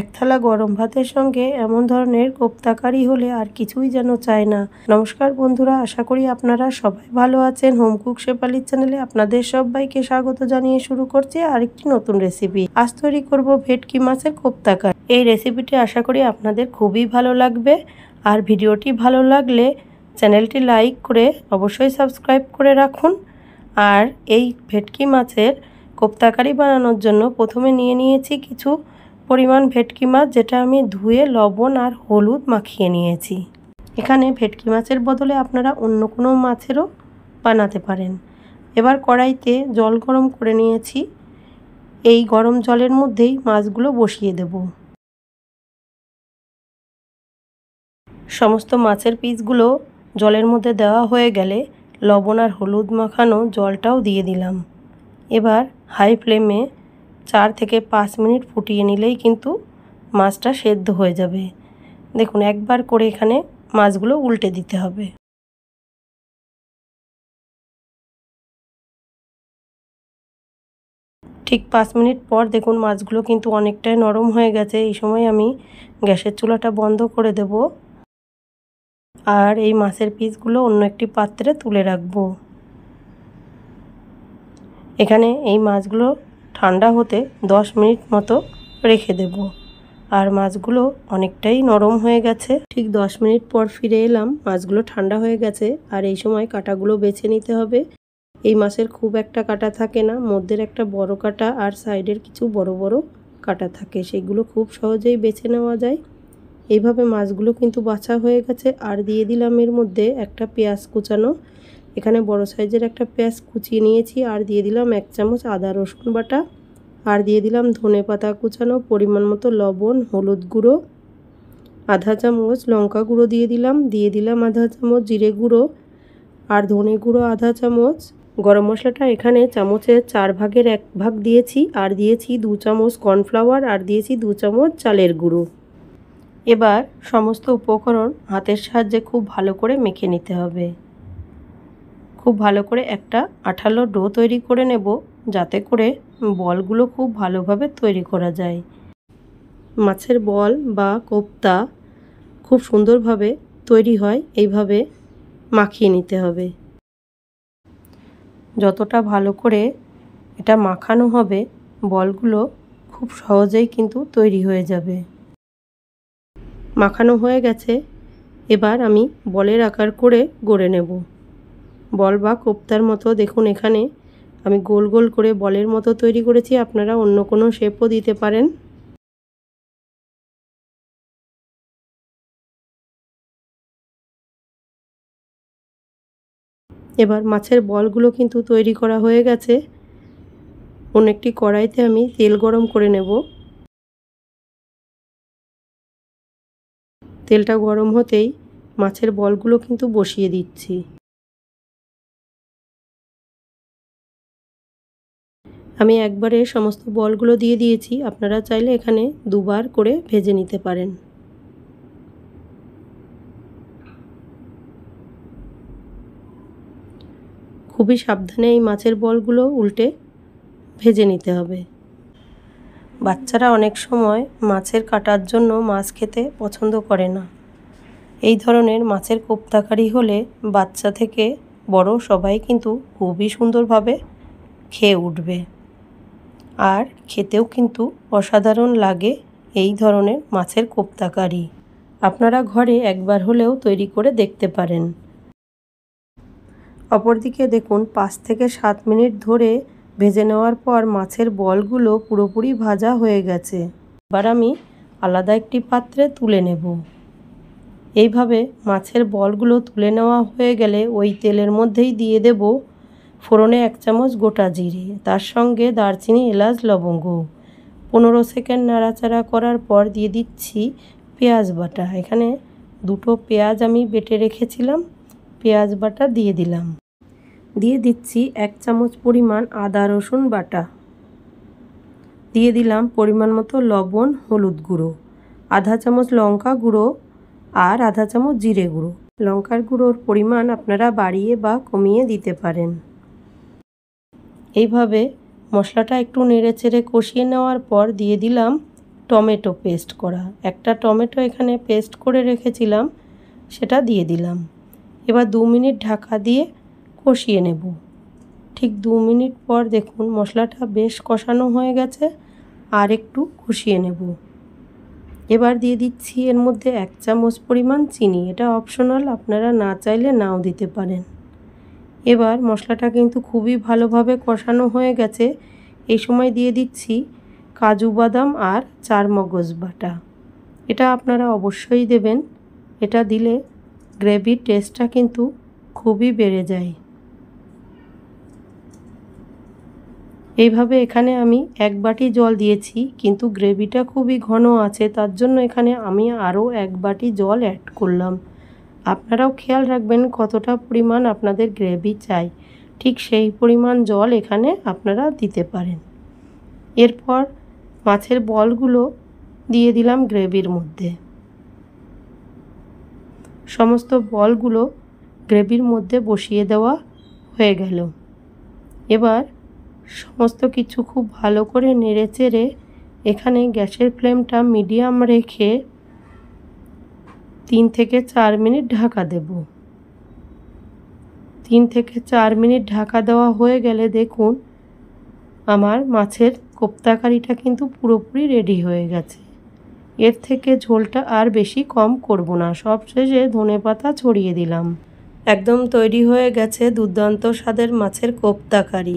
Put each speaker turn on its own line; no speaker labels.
এক থালা গরম ভাতের সঙ্গে এমন ধরনের কোপ্তাকারি হলে আর কিছুই যেন চায় না নমস্কার বন্ধুরা আশা করি আপনারা সবাই ভালো আছেন হোম কুক শেপালির চ্যানেলে আপনাদের সবাইকে স্বাগত জানিয়ে শুরু আর আরেকটি নতুন রেসিপি আজ তৈরি করব ভেটকি মাছের কোপ্তাকার এই রেসিপিটি আশা করি আপনাদের খুবই ভালো লাগবে আর ভিডিওটি ভালো লাগলে চ্যানেলটি লাইক করে অবশ্যই সাবস্ক্রাইব করে রাখুন আর এই ভেটকি মাছের কোপ্তাকারি বানানোর জন্য প্রথমে নিয়ে নিয়েছি কিছু পরিমাণ ভেটকি মাছ যেটা আমি ধুয়ে লবণ আর হলুদ মাখিয়ে নিয়েছি এখানে ভেটকি মাছের বদলে আপনারা অন্য কোনো মাছেরও বানাতে পারেন এবার কড়াইতে জল গরম করে নিয়েছি এই গরম জলের মধ্যেই মাছগুলো বসিয়ে দেব সমস্ত মাছের পিসগুলো জলের মধ্যে দেওয়া হয়ে গেলে লবণ আর হলুদ মাখানো জলটাও দিয়ে দিলাম এবার হাই ফ্লেমে চার থেকে পাঁচ মিনিট ফুটিয়ে নিলেই কিন্তু মাছটা সেদ্ধ হয়ে যাবে দেখুন একবার করে এখানে মাছগুলো উল্টে দিতে হবে ঠিক পাঁচ মিনিট পর দেখুন মাছগুলো কিন্তু অনেকটাই নরম হয়ে গেছে এই সময় আমি গ্যাসের চুলাটা বন্ধ করে দেব আর এই মাছের পিসগুলো অন্য একটি পাত্রে তুলে রাখব এখানে এই মাছগুলো ঠান্ডা হতে 10 মিনিট মতো রেখে দেব আর মাছগুলো অনেকটাই নরম হয়ে গেছে ঠিক 10 মিনিট পর ফিরে এলাম মাছগুলো ঠান্ডা হয়ে গেছে আর এই সময় কাটাগুলো বেছে নিতে হবে এই মাছের খুব একটা কাটা থাকে না মধ্যের একটা বড় কাটা আর সাইডের কিছু বড় বড় কাটা থাকে সেগুলো খুব সহজেই বেছে নেওয়া যায় এইভাবে মাছগুলো কিন্তু বাছা হয়ে গেছে আর দিয়ে দিলাম এর মধ্যে একটা পেঁয়াজ কুচানো এখানে বড় সাইজের একটা পেঁয়াজ কুচিয়ে নিয়েছি আর দিয়ে দিলাম এক চামচ আদা রসুন বাটা আর দিয়ে দিলাম ধনে পাতা কুচানো পরিমাণ মতো লবণ হলুদ গুঁড়ো আধা চামচ লঙ্কা গুঁড়ো দিয়ে দিলাম দিয়ে দিলাম আধা চামচ জিরে গুঁড়ো আর ধনে গুঁড়ো আধা চামচ গরম মশলাটা এখানে চামচের চার ভাগের এক ভাগ দিয়েছি আর দিয়েছি দু চামচ কর্নফ্লাওয়ার আর দিয়েছি দু চামচ চালের গুঁড়ো এবার সমস্ত উপকরণ হাতের সাহায্যে খুব ভালো করে মেখে নিতে হবে খুব ভালো করে একটা আঠালো ডো তৈরি করে নেব যাতে করে বলগুলো খুব ভালোভাবে তৈরি করা যায় মাছের বল বা কোপ্তা খুব সুন্দরভাবে তৈরি হয় এইভাবে মাখিয়ে নিতে হবে যতটা ভালো করে এটা মাখানো হবে বলগুলো খুব সহজেই কিন্তু তৈরি হয়ে যাবে মাখানো হয়ে গেছে এবার আমি বলের আকার করে গড়ে নেব বল বা কোপ্তার মতো দেখুন এখানে আমি গোল গোল করে বলের মতো তৈরি করেছি আপনারা অন্য কোনো শেপও দিতে পারেন এবার মাছের বলগুলো কিন্তু তৈরি করা হয়ে গেছে অন্য একটি কড়াইতে আমি তেল গরম করে নেব তেলটা গরম হতেই মাছের বলগুলো কিন্তু বসিয়ে দিচ্ছি আমি একবারে সমস্ত বলগুলো দিয়ে দিয়েছি আপনারা চাইলে এখানে দুবার করে ভেজে নিতে পারেন খুবই সাবধানে এই মাছের বলগুলো উল্টে ভেজে নিতে হবে বাচ্চারা অনেক সময় মাছের কাটার জন্য মাছ খেতে পছন্দ করে না এই ধরনের মাছের কোপ্তাকারি হলে বাচ্চা থেকে বড় সবাই কিন্তু খুবই সুন্দরভাবে খেয়ে উঠবে আর খেতেও কিন্তু অসাধারণ লাগে এই ধরনের মাছের কোপ্তা কারি আপনারা ঘরে একবার হলেও তৈরি করে দেখতে পারেন অপরদিকে দেখুন পাঁচ থেকে সাত মিনিট ধরে ভেজে নেওয়ার পর মাছের বলগুলো পুরোপুরি ভাজা হয়ে গেছে এবার আমি আলাদা একটি পাত্রে তুলে নেব এইভাবে মাছের বলগুলো তুলে নেওয়া হয়ে গেলে ওই তেলের মধ্যেই দিয়ে দেব ফোড়নে এক চামচ গোটা জিরে তার সঙ্গে দারচিনি এলাচ লবঙ্গ পনেরো সেকেন্ড নাড়াচাড়া করার পর দিয়ে দিচ্ছি পেঁয়াজ বাটা এখানে দুটো পেঁয়াজ আমি বেটে রেখেছিলাম পেঁয়াজ বাটা দিয়ে দিলাম দিয়ে দিচ্ছি এক চামচ পরিমাণ আদা রসুন বাটা দিয়ে দিলাম পরিমাণ মতো লবণ হলুদ গুঁড়ো আধা চামচ লঙ্কা গুঁড়ো আর আধা চামচ জিরে গুঁড়ো লঙ্কার গুঁড়োর পরিমাণ আপনারা বাড়িয়ে বা কমিয়ে দিতে পারেন এইভাবে মশলাটা একটু নেড়ে চেড়ে কষিয়ে নেওয়ার পর দিয়ে দিলাম টমেটো পেস্ট করা একটা টমেটো এখানে পেস্ট করে রেখেছিলাম সেটা দিয়ে দিলাম এবার দু মিনিট ঢাকা দিয়ে কষিয়ে নেব ঠিক দু মিনিট পর দেখুন মশলাটা বেশ কষানো হয়ে গেছে আর একটু কষিয়ে নেব এবার দিয়ে দিচ্ছি এর মধ্যে এক চামচ পরিমাণ চিনি এটা অপশনাল আপনারা না চাইলে নাও দিতে পারেন এবার মশলাটা কিন্তু খুবই ভালোভাবে কষানো হয়ে গেছে এই সময় দিয়ে দিচ্ছি কাজু বাদাম আর চার মগজ বাটা এটা আপনারা অবশ্যই দেবেন এটা দিলে গ্রেভির টেস্টটা কিন্তু খুবই বেড়ে যায় এইভাবে এখানে আমি এক বাটি জল দিয়েছি কিন্তু গ্রেভিটা খুবই ঘন আছে তার জন্য এখানে আমি আরও এক বাটি জল অ্যাড করলাম আপনারাও খেয়াল রাখবেন কতটা পরিমাণ আপনাদের গ্রেভি চাই ঠিক সেই পরিমাণ জল এখানে আপনারা দিতে পারেন এরপর মাছের বলগুলো দিয়ে দিলাম গ্রেভির মধ্যে সমস্ত বলগুলো গ্রেভির মধ্যে বসিয়ে দেওয়া হয়ে গেল এবার সমস্ত কিছু খুব ভালো করে নেড়ে চেড়ে এখানে গ্যাসের ফ্লেমটা মিডিয়াম রেখে তিন থেকে চার মিনিট ঢাকা দেব তিন থেকে চার মিনিট ঢাকা দেওয়া হয়ে গেলে দেখুন আমার মাছের কোপ্তাকারিটা কিন্তু পুরোপুরি রেডি হয়ে গেছে এর থেকে ঝোলটা আর বেশি কম করব না সবশেষে ধনে পাতা ছড়িয়ে দিলাম একদম তৈরি হয়ে গেছে দুর্দান্ত স্বাদের মাছের কোপ্তাকারি